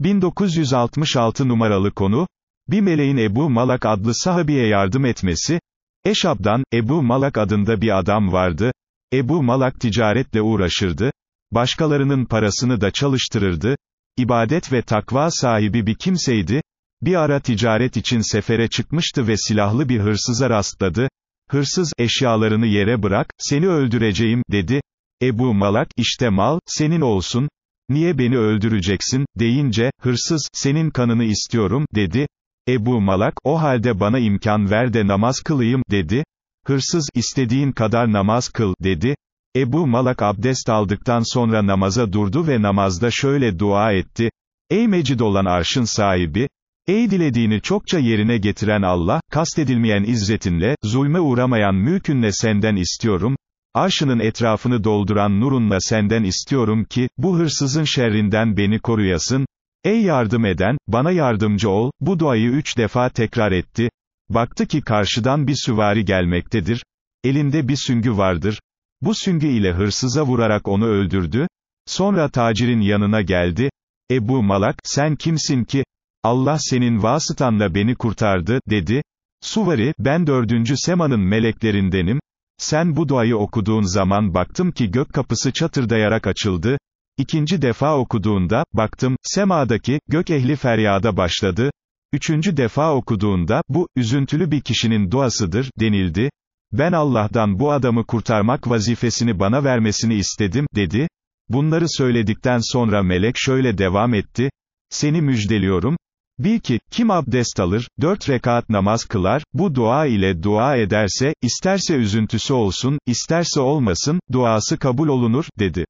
1966 numaralı konu, bir meleğin Ebu Malak adlı sahabiye yardım etmesi, Eşab'dan, Ebu Malak adında bir adam vardı, Ebu Malak ticaretle uğraşırdı, başkalarının parasını da çalıştırırdı, ibadet ve takva sahibi bir kimseydi, bir ara ticaret için sefere çıkmıştı ve silahlı bir hırsıza rastladı, hırsız, eşyalarını yere bırak, seni öldüreceğim, dedi, Ebu Malak, işte mal, senin olsun, niye beni öldüreceksin, deyince, hırsız, senin kanını istiyorum, dedi, Ebu Malak, o halde bana imkan ver de namaz kılayım, dedi, hırsız, istediğin kadar namaz kıl, dedi, Ebu Malak abdest aldıktan sonra namaza durdu ve namazda şöyle dua etti, Ey mecid olan arşın sahibi, Ey dilediğini çokça yerine getiren Allah, kastedilmeyen izzetinle, zulme uğramayan mülkünle senden istiyorum, Arşının etrafını dolduran nurunla senden istiyorum ki, bu hırsızın şerrinden beni koruyasın, ey yardım eden, bana yardımcı ol, bu duayı üç defa tekrar etti, baktı ki karşıdan bir süvari gelmektedir, elinde bir süngü vardır, bu süngü ile hırsıza vurarak onu öldürdü, sonra tacirin yanına geldi, Ebu Malak, sen kimsin ki, Allah senin vasıtanla beni kurtardı, dedi, Suvari, ben dördüncü semanın meleklerindenim, sen bu duayı okuduğun zaman baktım ki gök kapısı çatırdayarak açıldı, İkinci defa okuduğunda, baktım, semadaki, gök ehli feryada başladı, üçüncü defa okuduğunda, bu, üzüntülü bir kişinin duasıdır, denildi, ben Allah'tan bu adamı kurtarmak vazifesini bana vermesini istedim, dedi, bunları söyledikten sonra melek şöyle devam etti, seni müjdeliyorum, Bil ki, kim abdest alır, dört rekat namaz kılar, bu dua ile dua ederse, isterse üzüntüsü olsun, isterse olmasın, duası kabul olunur, dedi.